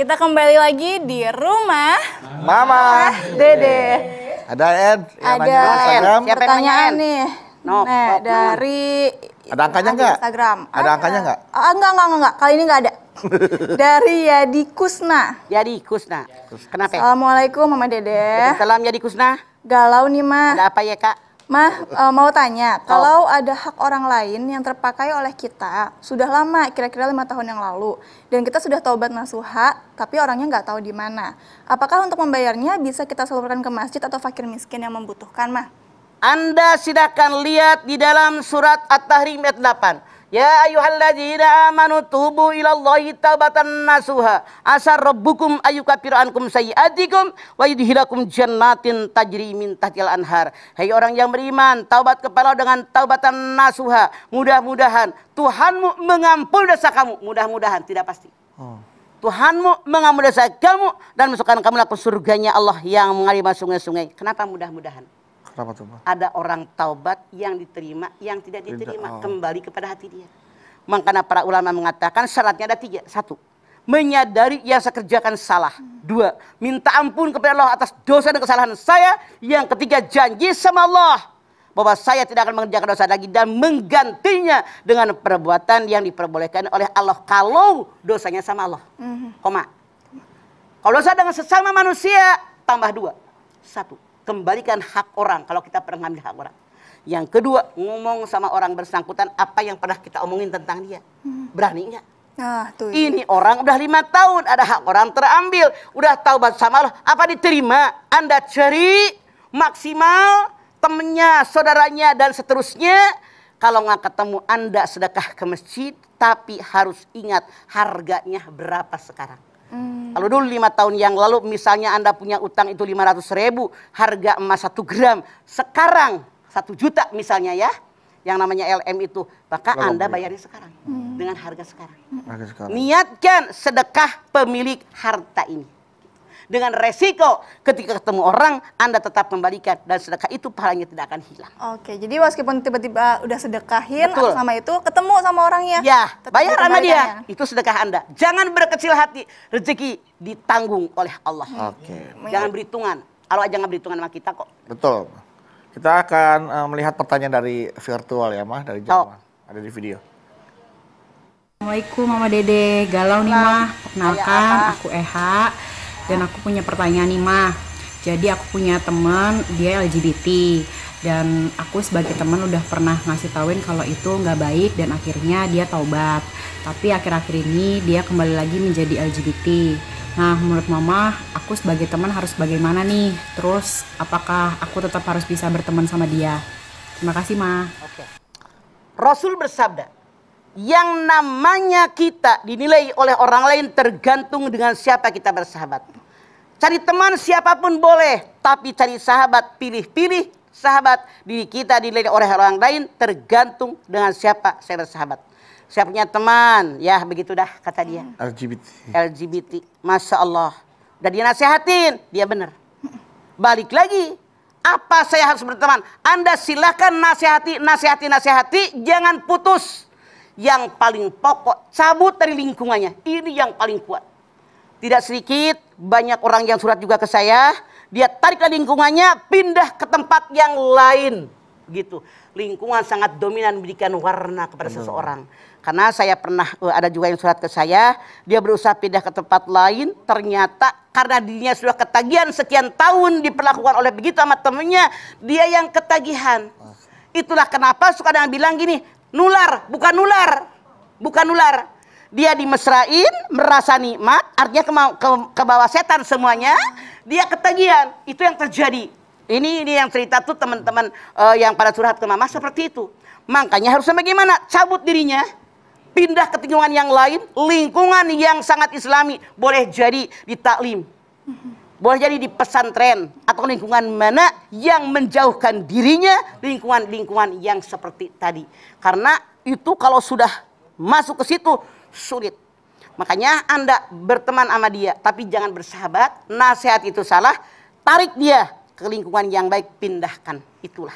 kita kembali lagi di rumah Mama ah, Dede. Ada Ed ada Instagram. Siapa pertanyaan nih? No, nah, dari ada angkanya nggak? Instagram. Ada angkanya nggak? Ah, enggak, ah, enggak, enggak. Kali ini nggak ada. dari Yadi Kusna. Yadi Kusna. Kenapa? Assalamualaikum Mama Dede. Salam Yadi Kusna. Galau nih, Ma. Ada apa ya, Kak? Mah uh, mau tanya, oh. kalau ada hak orang lain yang terpakai oleh kita sudah lama, kira-kira lima tahun yang lalu, dan kita sudah taubat nasuha, tapi orangnya nggak tahu di mana. Apakah untuk membayarnya bisa kita salurkan ke masjid atau fakir miskin yang membutuhkan, Mah? Anda silakan lihat di dalam surat At-Tahrim ayat 8. Ya ayyuhalladzina amanu tubu ilallahi taubatan nasuha asar rabbukum ayyukafir ankum sayyiatikum wa yudhilakum jannatin tajri min tahtil anhar. Hai orang yang beriman, taubat kepala dengan taubatan nasuha. Mudah-mudahan Tuhanmu mengampul dosa kamu. Mudah-mudahan tidak pasti. Oh. Tuhanmu mengampuni dosa kamu dan masukkan kamu ke surganya Allah yang mengalir sungai-sungai. Kenapa mudah-mudahan? Ada orang taubat yang diterima, yang tidak diterima. Oh. Kembali kepada hati dia. Makanya para ulama mengatakan syaratnya ada tiga. Satu, menyadari yang saya kerjakan salah. Dua, minta ampun kepada Allah atas dosa dan kesalahan saya. Yang ketiga, janji sama Allah bahwa saya tidak akan mengerjakan dosa lagi dan menggantinya dengan perbuatan yang diperbolehkan oleh Allah kalau dosanya sama Allah. Mm -hmm. Koma. Kalau dosa dengan sesama manusia tambah dua, satu kembalikan hak orang kalau kita pernah ngambil hak orang. Yang kedua, ngomong sama orang bersangkutan apa yang pernah kita omongin tentang dia. Hmm. Berani nggak? Nah, tuh. Ini orang udah lima tahun ada hak orang terambil, udah tahu sama Allah, apa diterima? Anda cari maksimal temennya, saudaranya dan seterusnya. Kalau nggak ketemu Anda sedekah ke masjid, tapi harus ingat harganya berapa sekarang. Kalau dulu lima tahun yang lalu misalnya Anda punya utang itu 500 ribu, harga emas 1 gram, sekarang 1 juta misalnya ya, yang namanya LM itu, maka Anda iya. bayarin sekarang hmm. dengan harga sekarang. Harga sekarang. Niatkan sedekah pemilik harta ini dengan resiko ketika ketemu orang Anda tetap kembalikan dan sedekah itu pahalanya tidak akan hilang. Oke, jadi meskipun tiba-tiba udah sedekahin Betul. sama itu ketemu sama orangnya. Ya, bayar sama dia. Ya. Itu sedekah Anda. Jangan berkecil hati. Rezeki ditanggung oleh Allah. Oke. Jangan berhitungan. Allah jangan berhitungan sama kita kok. Betul. Kita akan uh, melihat pertanyaan dari virtual ya, Mah, dari oh. Jawa. Ada di video. Assalamualaikum Mama Dede, galau nih mah. Perkenalkan, iya, aku Eha dan aku punya pertanyaan nih mah jadi aku punya teman dia LGBT dan aku sebagai teman udah pernah ngasih tauin kalau itu nggak baik dan akhirnya dia taubat tapi akhir-akhir ini dia kembali lagi menjadi LGBT nah menurut mama aku sebagai teman harus bagaimana nih terus apakah aku tetap harus bisa berteman sama dia terima kasih ma Oke. Rasul bersabda yang namanya kita dinilai oleh orang lain tergantung dengan siapa kita bersahabat Cari teman siapapun boleh, tapi cari sahabat pilih-pilih sahabat diri kita dilihat oleh orang lain tergantung dengan siapa saya bersahabat. Saya punya teman, ya begitu dah kata dia. Hmm. LGBT. LGBT, masya Allah. Dan dia nasihatin, dia benar. Balik lagi, apa saya harus berteman? Anda silahkan nasihati, nasihati, nasihati, jangan putus. Yang paling pokok, cabut dari lingkungannya. Ini yang paling kuat. Tidak sedikit, banyak orang yang surat juga ke saya. Dia tarik ke lingkungannya, pindah ke tempat yang lain. Gitu. Lingkungan sangat dominan memberikan warna kepada Benar. Hmm. seseorang. Karena saya pernah eh, ada juga yang surat ke saya, dia berusaha pindah ke tempat lain, ternyata karena dirinya sudah ketagihan sekian tahun diperlakukan oleh begitu sama temennya, dia yang ketagihan. Itulah kenapa suka ada bilang gini, nular, bukan nular, bukan nular dia dimesrain, merasa nikmat, artinya ke, ke, ke bawah setan semuanya, dia ketagihan. Itu yang terjadi. Ini ini yang cerita tuh teman-teman uh, yang pada surat ke mama seperti itu. Makanya harusnya bagaimana? Cabut dirinya, pindah ke lingkungan yang lain, lingkungan yang sangat islami. Boleh jadi di taklim, boleh jadi di pesantren, atau lingkungan mana yang menjauhkan dirinya lingkungan-lingkungan yang seperti tadi. Karena itu kalau sudah masuk ke situ, sulit. Makanya Anda berteman sama dia, tapi jangan bersahabat, nasihat itu salah, tarik dia ke lingkungan yang baik, pindahkan. Itulah.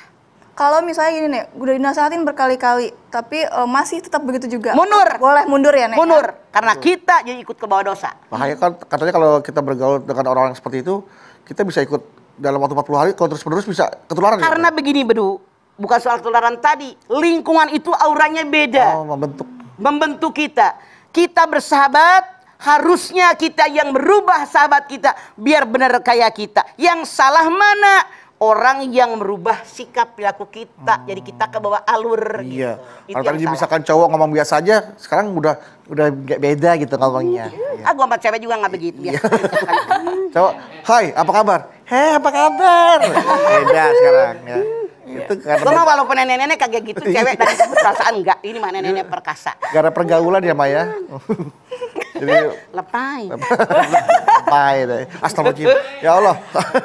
Kalau misalnya gini nih, udah dinasehatin berkali-kali, tapi e, masih tetap begitu juga. Mundur. Boleh mundur ya, Nek? Ya? Mundur. Karena kita jadi ikut ke bawah dosa. Bahaya kan katanya kalau kita bergaul dengan orang-orang seperti itu, kita bisa ikut dalam waktu 40 hari kalau terus-menerus bisa ketularan. Ya? Karena ya, begini, Bedu bukan soal ketularan tadi. Lingkungan itu auranya beda. Oh, membentuk membentuk kita. Kita bersahabat, harusnya kita yang merubah sahabat kita biar benar kayak kita. Yang salah mana? Orang yang merubah sikap perilaku kita, hmm. jadi kita ke bawah alur. Gitu. Iya. Gitu. Kalau tadi misalkan cowok ngomong biasa aja, sekarang udah udah beda gitu ngomongnya. Iya. Ah, gua sama cewek juga nggak begitu. Iya. cowok, hai, apa kabar? Hei, apa kabar? beda sekarang ya. Iya. Itu karena Gua walaupun nenek-nenek kagak gitu iya. cewek tadi perasaan enggak. Ini mah nenek-nenek iya. perkasa. Karena pergaulan ya, Maya. Hmm. Oh. Jadi lepai. lepai deh. Astagfirullah. Ya Allah.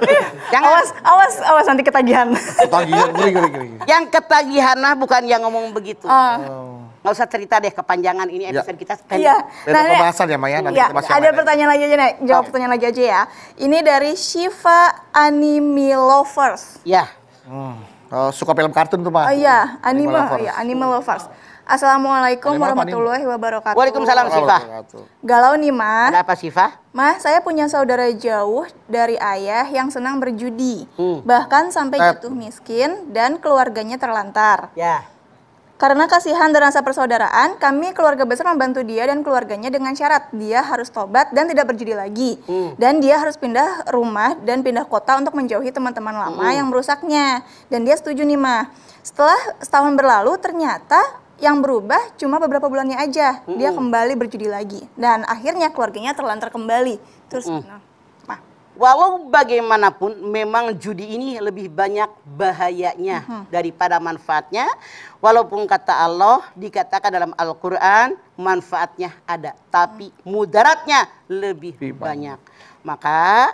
Yang awas awas awas nanti ketagihan. Ketagihan gini gini gini. Yang ketagihan lah bukan yang ngomong begitu. Ah. Oh. Nggak usah cerita deh kepanjangan ini iya. episode ya. kita pendek. Iya. Nah, nah, pembahasan ya Maya nanti ya, kita Ada pertanyaan lagi aja nih Jawab oh. pertanyaan lagi aja ya. Ini dari Shiva Anime Lovers. Ya. Hmm. Oh, suka film kartun tuh, Pak. Oh iya, anime, animal lovers. Iya, animal lovers. Assalamualaikum animal warahmatullahi wabarakatuh. Waalaikumsalam, Siva. Galau nih, Ma. Ada apa, Siva? Ma, saya punya saudara jauh dari ayah yang senang berjudi. Hmm. Bahkan sampai eh. jatuh miskin dan keluarganya terlantar. Ya. Karena kasihan dan rasa persaudaraan, kami keluarga besar membantu dia dan keluarganya dengan syarat dia harus tobat dan tidak berjudi lagi. Hmm. Dan dia harus pindah rumah dan pindah kota untuk menjauhi teman-teman lama hmm. yang merusaknya. Dan dia setuju nih, Ma. Setelah setahun berlalu, ternyata yang berubah cuma beberapa bulannya aja. Hmm. Dia kembali berjudi lagi. Dan akhirnya keluarganya terlantar kembali. Terus, hmm. nah, walau bagaimanapun memang judi ini lebih banyak bahayanya hmm. daripada manfaatnya. Walaupun kata Allah dikatakan dalam Al-Qur'an manfaatnya ada, tapi mudaratnya lebih banyak. Maka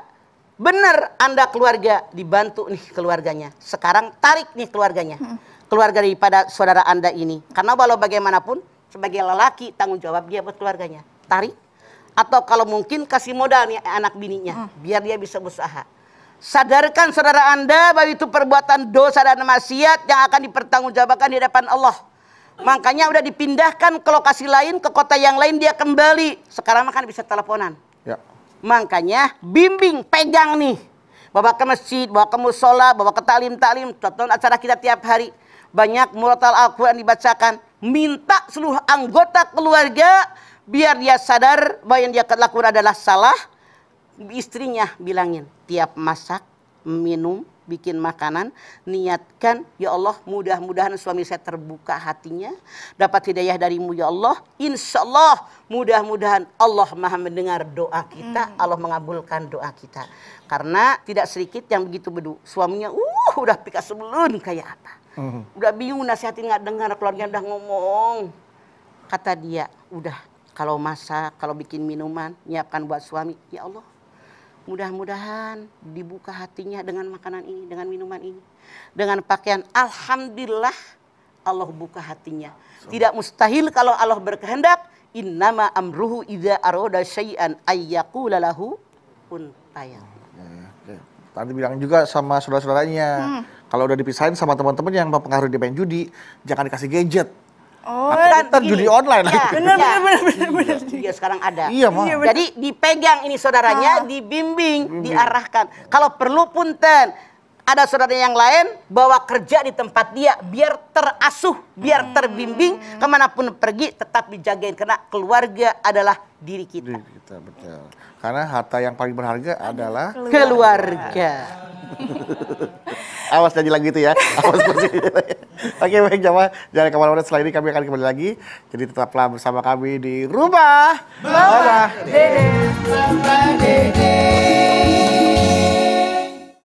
benar Anda keluarga dibantu nih keluarganya. Sekarang tarik nih keluarganya. Hmm. Keluarga daripada saudara Anda ini. Karena walau bagaimanapun sebagai lelaki tanggung jawab dia buat keluarganya. Tarik atau kalau mungkin kasih modal nih anak bininya hmm. biar dia bisa berusaha Sadarkan saudara Anda bahwa itu perbuatan dosa dan maksiat yang akan dipertanggungjawabkan di depan Allah. Makanya udah dipindahkan ke lokasi lain, ke kota yang lain dia kembali. Sekarang makan bisa teleponan. Ya. Makanya bimbing, pegang nih. Bawa ke masjid, bawa ke musola, bawa ke talim-talim. Tonton acara kita tiap hari. Banyak murotal Al-Quran dibacakan. Minta seluruh anggota keluarga biar dia sadar bahwa yang dia lakukan adalah salah, istrinya bilangin tiap masak, minum, bikin makanan, niatkan, ya Allah mudah-mudahan suami saya terbuka hatinya, dapat hidayah darimu ya Allah, insya Allah mudah-mudahan Allah maha mendengar doa kita, hmm. Allah mengabulkan doa kita. Karena tidak sedikit yang begitu bedu, suaminya uh udah pika sebelum kayak apa. Hmm. Udah bingung nasihatin nggak dengar, keluarga udah ngomong. Kata dia, udah kalau masak, kalau bikin minuman, nyiapkan buat suami. Ya Allah, mudah-mudahan dibuka hatinya dengan makanan ini, dengan minuman ini. Dengan pakaian, Alhamdulillah Allah buka hatinya. Tidak mustahil kalau Allah berkehendak, innama amruhu idza aroda syai'an ayyakula lahu kun tayang. Ya, ya. Tadi bilang juga sama saudara-saudaranya, hmm. kalau udah dipisahin sama teman-teman yang mempengaruhi dia main judi, jangan dikasih gadget. Oh, kan ntar judi online iya. lagi. Ya, bener, ya. bener, bener, Iya, sekarang ada. Iya, mah. Iya, jadi dipegang ini saudaranya, ah. dibimbing, Bimbing. diarahkan. Kalau perlu punten, ada saudara yang lain bawa kerja di tempat dia biar terasuh, biar hmm. terbimbing kemanapun pergi tetap dijagain karena keluarga adalah diri kita. Diri kita betul. Karena harta yang paling berharga adalah keluarga. keluarga. Awas jadi lagi itu ya. Awas Oke baik Jawa jangan kemana-mana setelah ini kami akan kembali lagi. Jadi tetaplah bersama kami di rumah. Bye bye.